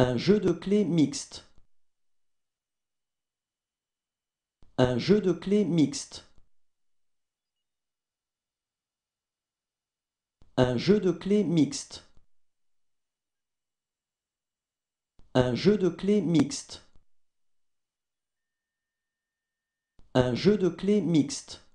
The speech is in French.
Un jeu de clés mixte. Un jeu de clés mixte. Un jeu de clés mixte. Un jeu de clés mixte. Un jeu de clés mixte.